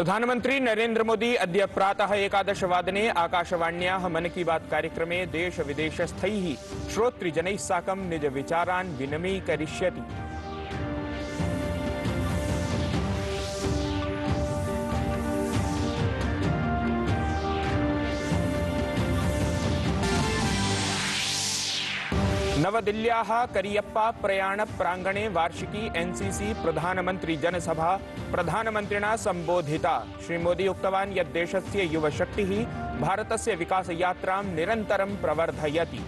प्रधानमन्त्री मोदी अद प्रातः एकादशवादने आकाशवाण्याः मन की बात कार्यक्रमे विदेशस्थ श्रोतृजन साकं विचारा विनमीक्य नवदिल्ल्या करियप्पा प्रयाण प्रांगणे वार्षिकी एनसीसी प्रधानमंत्री प्रधानमन्त्रिजनसभा प्रधानमन्त्रिणा सम्बोधिता श्रीमोदी उक्तवान् यत् देशस्य युवशक्तिः भारतस्य विकासयात्रां निरन्तरं प्रवर्धयति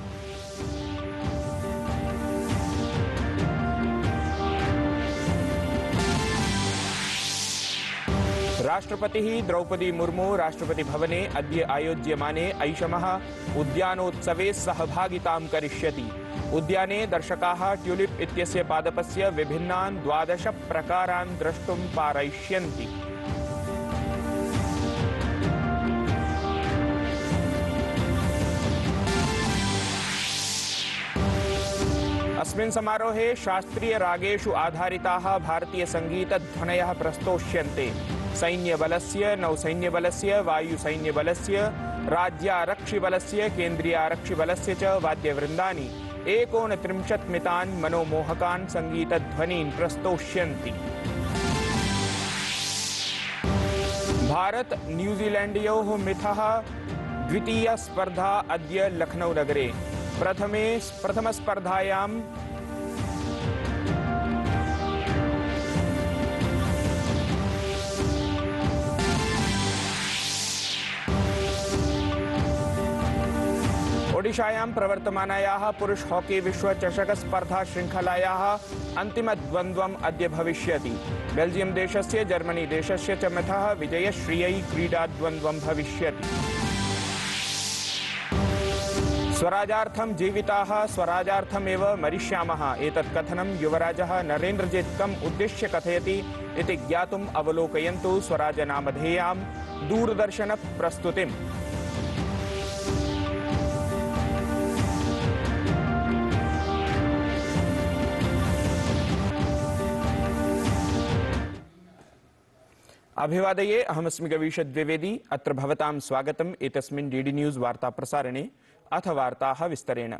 राष्ट्रपतिः द्रौपदी मुर्मू राष्ट्रपति भवने अद्य आयोज्यमाने ऐषम उद्यानोत्सव सहभागिता क्य उद्याने दर्शका ट्यूलिप इत्यस्य पादपस्य विभिन्ना द्वादश प्रकारान् द्रष्टुं पारयिष्यन्ति अस्मिन् समारोहे शास्त्रीयरागेषु आधारिताः भारतीयसङ्गीतध्वनयः प्रस्तोष्यन्ते सैन्यबलस्य नौसैन्यबलस्य वायुसैन्यबलस्य राज्यारक्षिबलस्य केन्द्रीयारक्षिबलस्य च वाद्यवृन्दानि एकोनत्रिंशत्मितान् मनोमोहकान् सङ्गीतध्वनीन् प्रस्तोष्यन्ति भारत न्यूजीलैंडयोः मिथः द्वितीयस्पर्धा अद्य लखनौनगरे प्रथमे प्रथमस्पर्धायां ओडिशायां प्रवर्तमानायाः पुरुष हॉकी श्रृंखलाया अंतिम अन्तिमद्वन्द्वम् अद्य भविष्यति देश देशस्य जर्मनी देशस्य च मिथः क्रीडा क्रीडाद्वन्द्वं भविष्यति स्वराजार्थं जीविताः स्वराजार्थमेव मरिष्यामः एतत् कथनं युवराजः नरेन्द्रजित्कम् उद्देश्य कथयति इति ज्ञातुम् अवलोकयन्तु स्वराजनामधेयां प्रस्तुति अभिवादये अहमस्मि गवीश द्विवेदी अत्र भवतां स्वागतम् एतस्मिन् डीडी न्यूज वार्ता प्रसारणे अथ वार्ताः विस्तरेण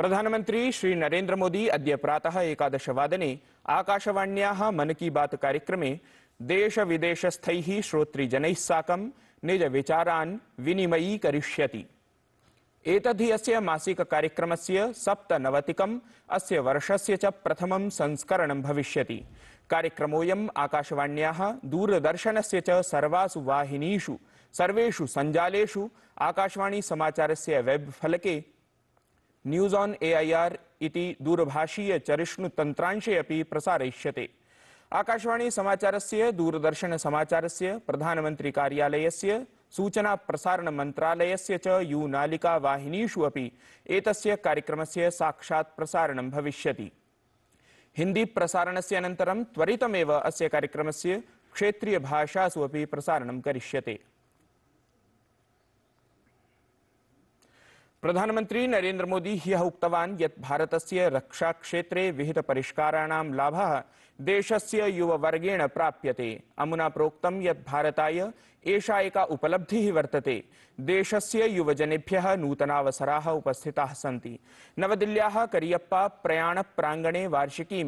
प्रधानमंत्री श्री नरेन्द्र मोदी अद्य प्रातः एकादशवादने आकाशवाण्याः मन की बात कार्यक्रमे देश विदेशस्थैः श्रोतृजनैः साकं निज निजविचारान् विनिमयीकरिष्यति एतद्धि अस्य मासिक कार्यक्रमस्य सप्तनवतिकम् अस्य वर्षस्य च प्रथमं संस्करणं भविष्यति कार्यक्रमोयम् आकाशवाण्याः दूरदर्शनस्य च सर्वासु वाहिनीषु सर्वेषु सञ्जालेषु आकाशवाणीसमाचारस्य वेब् फलके न्यूज ऑन एआईआर इति दूरभाषीय चरिष्णुतन्त्रांशे अपि प्रसारयिष्यते आकाशवाणी समाचारस्य दूरदर्शन समाचारस्य प्रधानमंत्री कार्यालयस्य सूचना प्रसारण मंत्रालयस्य च यू नालिका वाहिनीषु अपि एतस्य कार्यक्रमस्य साक्षात् प्रसारणं भविष्यति हिन्दी प्रसारणस्य अनन्तरं त्वरितमेव अस्य से क्षेत्रीय अपि प्रसारण क्य प्रधानमंत्री नरेन्द्र मोदी ह्यः उक्तवान् रक्षा क्षेत्रे विहित पिष्काराण लाभ देशस्य युववर्गेण प्राप्यते अमुना प्रोक्तं यत् भारताय एषा एका उपलब्धिः वर्तते देशस्य युवजनेभ्यः नूतनावसराः उपस्थिताः सन्ति नवदिल्ल्याः करियप्पा प्रांगणे वार्षिकीं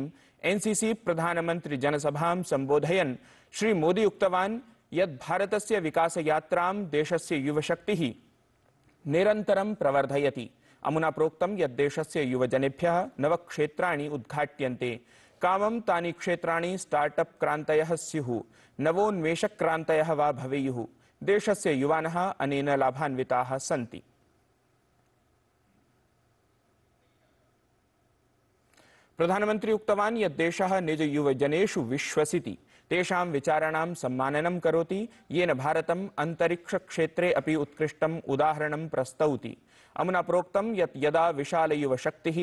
एनसीसी प्रधानमन्त्रिजनसभां सम्बोधयन् श्रीमोदी उक्तवान् यत् भारतस्य विकासयात्रां देशस्य युवशक्तिः निरंतर प्रवर्धयति अमुना प्रोक्तं यत् देशस्य युवजनेभ्यः नवक्षेत्राणि उद्घाट्यन्ते कामं तानि क्षेत्राणि स्टार्टअप क्रान्तयः स्युः नवोन्मेषक नवोन्मेषक्रान्तयः वा भवेयुः देशस्य युवानः अनेन लाभान्विताः सन्ति प्रधानमंत्री उक्तवान् यत् देशः निज युवजनेषु विश्वसिति तेषां विचाराणां सम्माननं करोति येन भारतम् अन्तरिक्षक्षेत्रे अपि उत्कृष्टम् उदाहरणं प्रस्तौति अमुना प्रोक्तं यत् यदा विशालयुवशक्तिः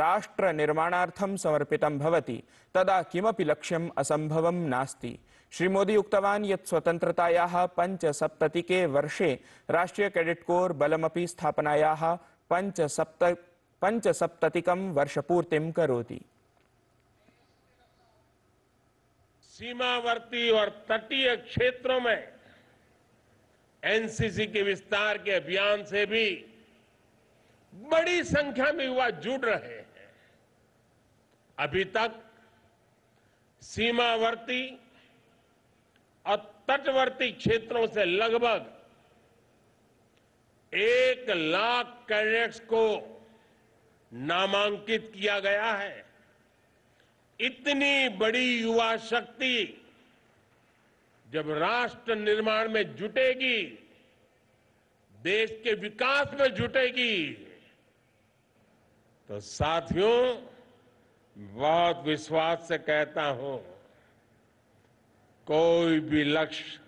राष्ट्रनिर्माणार्थं समर्पितं भवति तदा किमपि लक्ष्यम् असम्भवं नास्ति श्रीमोदी उक्तवान् यत् स्वतन्त्रतायाः पञ्चसप्ततिके वर्षे राष्ट्रियकेडेट्कोर् बलमपि स्थापनायाः पञ्चसप्त पञ्चसप्ततिकं वर्षपूर्तिं करोति सीमावर्ती और तटीय क्षेत्रों में एनसीसी के विस्तार के अभियान से भी बड़ी संख्या में युवा जुड़ रहे हैं अभी तक सीमावर्ती और तटवर्ती क्षेत्रों से लगभग एक लाख कैडेट्स को नामांकित किया गया है इतनी बड़ी युवा शक्ति जब राष्ट्र निर्माण में जुटेगी देश के विकास में जुटेगी तो साथियों बहुत विश्वास से कहता हूं कोई भी लक्ष्य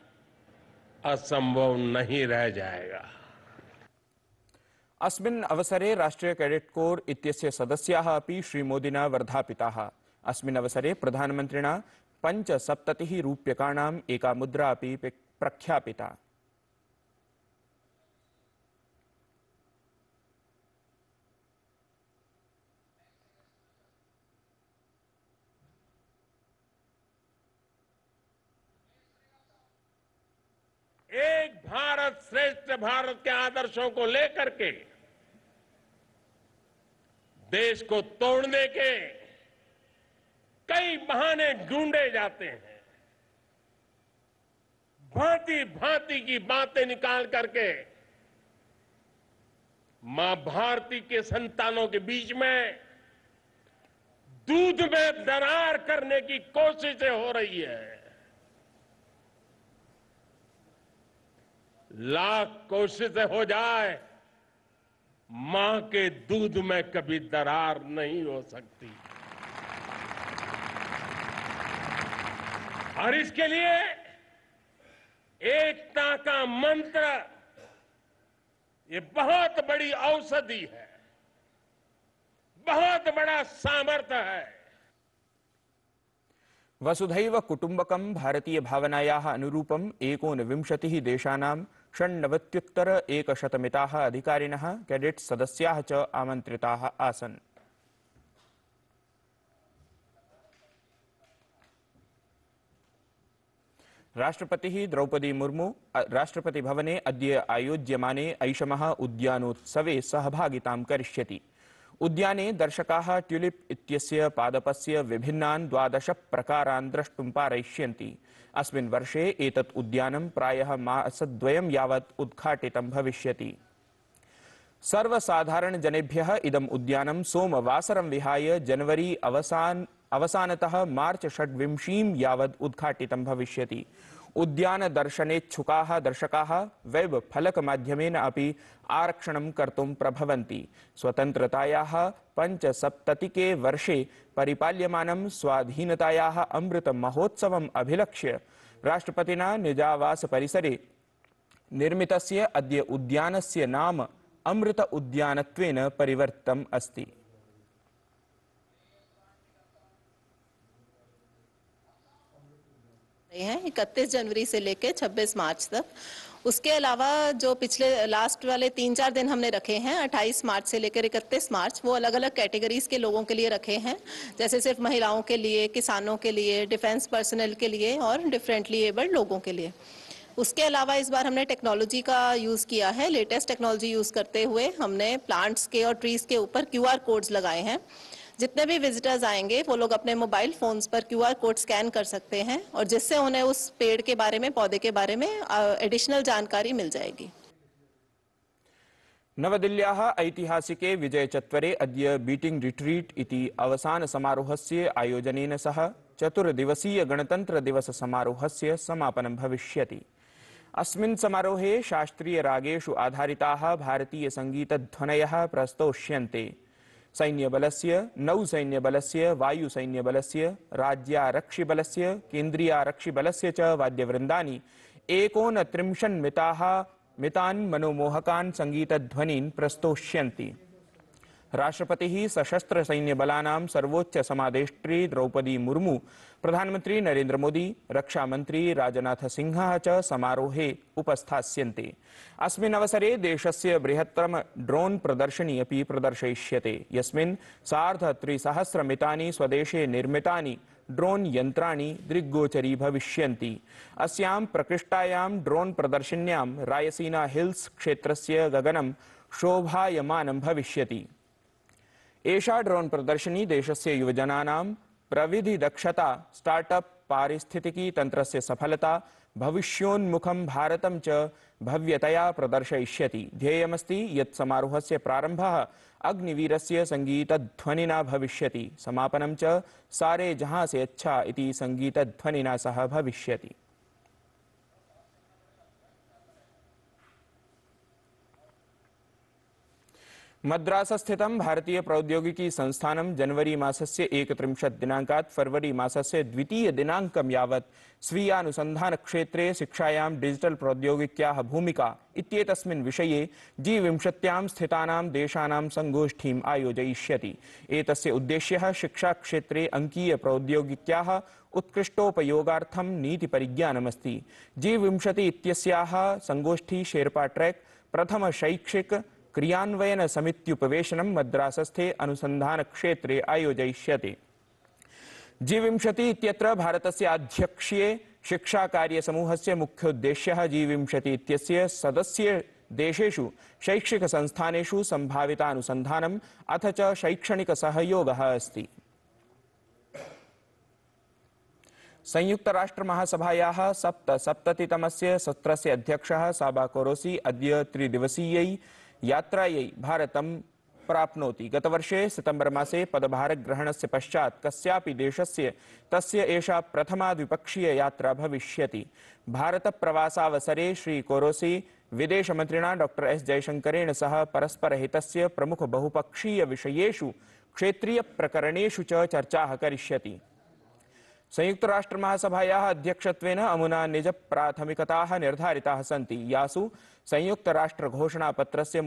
असंभव नहीं रह जाएगा अस्मिन् अवसरे राष्ट्रीय कैडेट कोर इत्यस्य सदस्याः अपि श्रीमोदिना वर्धापिताः अस्वसरे प्रधानमंत्रि पंच पञ्चसप्ततिः एका मुद्रा अभी प्रख्यापिता एक भारत श्रेष्ठ भारत के आदर्शों को लेकर के देश को तोड़ने के कई बहाने ढूंढे जाते हैं भांति भांति की बातें निकाल करके मां भारती के संतानों के बीच में दूध में दरार करने की कोशिशें हो रही है लाख कोशिशें हो जाए मां के दूध में कभी दरार नहीं हो सकती और इसके लिए एकता का मंत्र ये बहुत बड़ी औषधि है बहुत बड़ा सामर्थ्य है वसुधैव कुटुंबकम भारतीय भावनाया अनुरूपम एकोन विंशति देशानाम षण्णवत्युत्तर शतमिता अधिकारिणः कैडेट सदस्याः च आमंत्रिता आसन राष्ट्रपति द्रौपदी मुर्मू राष्ट्रपति भवने अद आयोज्यमाने ऐषम उद्यानोत्सव सहभागिता क्य उद्याने दर्शका ट्यूलिप इत्यस्य पादपस्य विभिन्ना द्वादश प्रकारा द्रष्टुम पारयिष्यन्ति अस्वर्षे एक उद्यान प्राय प्रायः मासद्वयं यावत् उद्घाटितं भविष्यति सर्वसाधारणजनेभ्यः इदम् उद्यानं सोमवासरं विहाय जनवरी अवसान अवसानतः मार्च षड्विंशीं यावत् उद्घाटितं भविष्यति उद्यानदर्शनेच्छुकाः दर्शकाः वेब् आरक्षण कर्त प्रभव स्वतंत्रता पंच सप्तति के वर्षे परिपाल्यमानं अमृत महोत्सव अभिलक्ष्य राष्ट्रपतिना निजावासपरिसरे निर्मितस्य अद्य उद्यानस्य नाम अमृत उद्यानत्वेन परिवर्तम अस्ति हैं इकतीस जनवरी से लेकर छब्बीस मार्च तक उसके अलावा जो पिछले लास्ट वाले तीन चार दिन हमने रखे हैं 28 मार्च से लेकर इकतीस मार्च वो अलग अलग कैटेगरीज के लोगों के लिए रखे हैं जैसे सिर्फ महिलाओं के लिए किसानों के लिए डिफेंस पर्सनल के लिए और डिफरेंटली एबल्ड लोगों के लिए उसके अलावा इस बार हमने टेक्नोलॉजी का यूज़ किया है लेटेस्ट टेक्नोलॉजी यूज़ करते हुए हमने प्लांट्स के और ट्रीज़ के ऊपर क्यू कोड्स लगाए हैं जितने भी विजिटर्स आएंगे वो लोग अपने मोबाइल फोन्स पर क्यूआर कोड स्कैन कर सकते हैं और जिससे उन्हें उस पेड़ के बारे में पौधे के बारे में एडिशनल जानकारी मिल जाएगी नवदिल्ल्याः ऐतिहासिके विजयचत्वरे अद्य बीटिंग रिट्रीट इति से आयोजनेन सह चतुर्दिवसीय गणतन्त्रदिवससमारोहस्य समापनं भविष्यति अस्मिन् समारोहे शास्त्रीयरागेषु आधारिताः भारतीयसङ्गीतध्वनयः प्रस्तोष्यन्ते सैन्य सैन्य सैन्य बल बल बल से से नौ वायु सैन्यबलस्य नौसैन्यबलस्य वायुसैन्यबलस्य राज्यारक्षिबलस्य केन्द्रीयारक्षिबलस्य च वाद्यवृन्दानि एकोनत्रिंशन्मिताः मितान् मनोमोहकान् सङ्गीतध्वनीन् प्रस्तोष्यन्ति राष्ट्रपति सैन्य बलाना सर्वोच्च सदेष्ट्री द्रौपदी मुर्मू प्रधानमन्त्री नरेन्द्रमोदी रक्षामन्त्री राजनाथ सिंह समारोहे उपस्था अस्वसरे देश से बृहत्तम ड्रोन प्रदर्शनी अभी प्रदर्शयिष्यते यस्मिन् सार्धत्रिसहस्रमितानि स्वदेशे निर्मता ड्रोन यंत्राणि दृग्गोचरी भविष्य अस्यां प्रकृष्टायां ड्रोन प्रदर्शिन्यां रायसीना हिल्स से गगनम शोभायमानं भविष्यति एषा ड्रोन् प्रदर्शिनी देशस्य युवजनानां प्रविधिदक्षता स्टार्टअप पारिस्थितिकी तन्त्रस्य सफलता भविष्योन्मुखं भारतं च भव्यतया प्रदर्शयिष्यति ध्येयमस्ति यत् समारोहस्य प्रारम्भः अग्निवीरस्य सङ्गीतध्वनिना भविष्यति समापनं च सारे जहां से अच्छा इति सङ्गीतध्वनिना सह भविष्यति भारतीय प्रौद्योगिकी संस्थान जनवरी मसल एक दिनाका फरवरी मासस्य द्वितीयदिनाङ्कं स्वीयानुसंधान क्षेत्र शिक्षायां डिजिटल प्रौद्योगिक्या भूमिका इत्येतस्मिन् विषये जीविंशत्यां स्थितानां देशानां सङ्गोष्ठीम् आयोजयिष्यति एतस्य उद्देश्यः प्रौद्योगिक्या अङ्कीयप्रौद्योगिक्याः उत्कृष्टोपयोगार्थं नीतिपरिज्ञानमस्ति जी इत्यस्याः संगोष्ठी शेरपा ट्रैक प्रथम शैक्षिक क्रियान्वयन समित्युपवेशनं मद्रासस्थे अनुसन्धानक्षेत्रे आयोजयिष्यते जीविंशति इत्यत्र भारतस्य आध्यक्ष्ये से मुख्योद्देश्य जी इत्यस्य सदस्य देशेषु शैक्षिकसंस्थानेषु सम्भावितानुसन्धानम् अथ च शैक्षणिकसहयोगः अस्ति संयुक्तराष्ट्रमहासभायाः सप्तसप्ततितमस्य सत्रस्य अध्यक्षः साबाकोरोसी अद्य त्रिदिवसीयै यात्रायै भारतं प्राप्नोति गतवर्षे सितंबर मासे से पश्चात कस्यापि देशस्य तस्य एषा प्रथमा द्विपक्षीय यात्रा भविष्यति कोरोसी श्रीकोरोसी मंत्रिणा डॉक्टर एस जयशंकरेण सह हितस्य प्रमुख बहुपक्षीय विषयेषु क्षेत्रीय प्रकरणेषु च चर्चा करिष्यति संयुक्तराष्ट्रमहासभायाः अध्यक्ष अमुना प्राथमिकता निर्धारिताः सी यासु प्रगति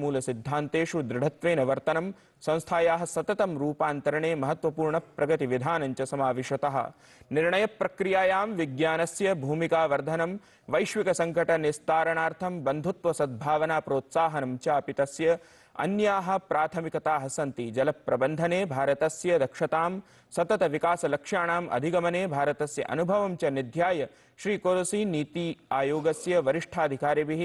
विधान दृढत्वेन निर्णय प्रक्रिया विज्ञान से भूमिका वर्धन वैश्विक संकट भूमिकावर्धनं वैश्विकसङ्कटनिस्तारणार्थं बन्धुत्वसद्भावनाप्रोत्साहनं प्रोत्साहन तस्य अन्याः प्राथमिकताः सन्ति जलप्रबन्धने भारतस्य दक्षतां सततविकासलक्ष्याणाम् अधिगमने भारतस्य अनुभवं च निध्याय श्रीकोरसी नीति आयोगस्य वरिष्ठाधिकारिभिः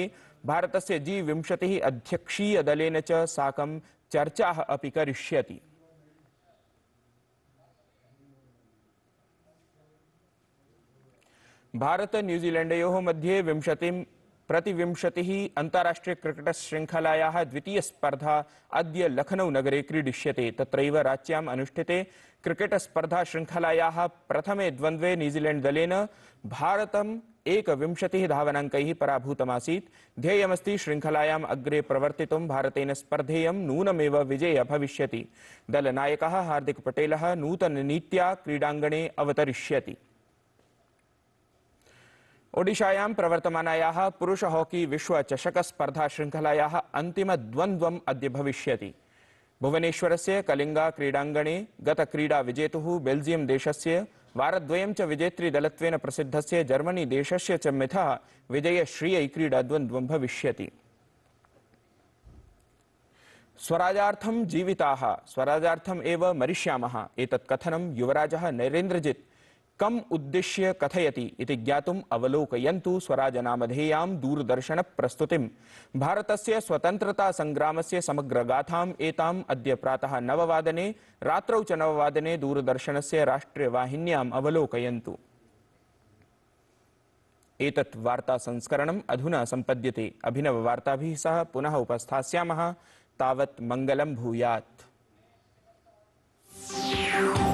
भारतस्य जी विंशतिः अध्यक्षीयदलेन च साकं चर्चाः अपि करिष्यति भारत न्यूजीलैंडयोः मध्ये विंशतिं क्रिकेट श्रृंखलाया द्वितीय स्पर्धा अद्य लखनौनगरे क्रीडिष्यते तत्रैव राज्याम् अनुष्ठिते क्रिकेटस्पर्धाशृङ्खलायाः प्रथमे द्वन्द्वे एक विंशति एकविंशतिः पराभूत पराभूतमासीत् ध्येयमस्ति शृङ्खलायाम् अग्रे प्रवर्ति भारत स्पर्धेय नूनमे विजय हादिक पटेल नूतन नूतननीत्या क्रीडांगणे अवतरिष्यति ओडिशायां प्रवर्तमानायाः पुरुष हॉकी अंतिम अन्तिमद्वन्द्वम् अद्य भविष्यति भुवनेश्वरस्य कलिङ्गा क्रीडाङ्गणे गतक्रीडाविजेतुः बेल्जियं देशस्य वारद्वयं च विजेतृदलत्वेन प्रसिद्धस्य जर्मनी देशस्य च मिथः क्रीडा क्रीडाद्वन्द्वं भविष्यति स्वराजार्थं जीविताः स्वराजार्थम् एव मरिष्यामः एतत् कथनं युवराजः नरेन्द्रजित् कम उद्देश्य कथयति इति ज्ञातुम् अवलोकयन्तु स्वराजनामधेयां प्रस्तुतिम् भारतस्य स्वतंत्रता स्वतन्त्रतासङ्ग्रामस्य समग्रगाथाम् एताम् अद्य प्रातः नववादने रात्रौ च नववादने दूरदर्शनस्य राष्ट्रियवाहिन्याम् अवलोकयन्तु एतत् वार्ता संस्करणम् अधुना सम्पद्यते अभिनव वार्ताभिः सह पुनः उपस्थास्यामः तावत् मङ्गलं भूयात् Yeah.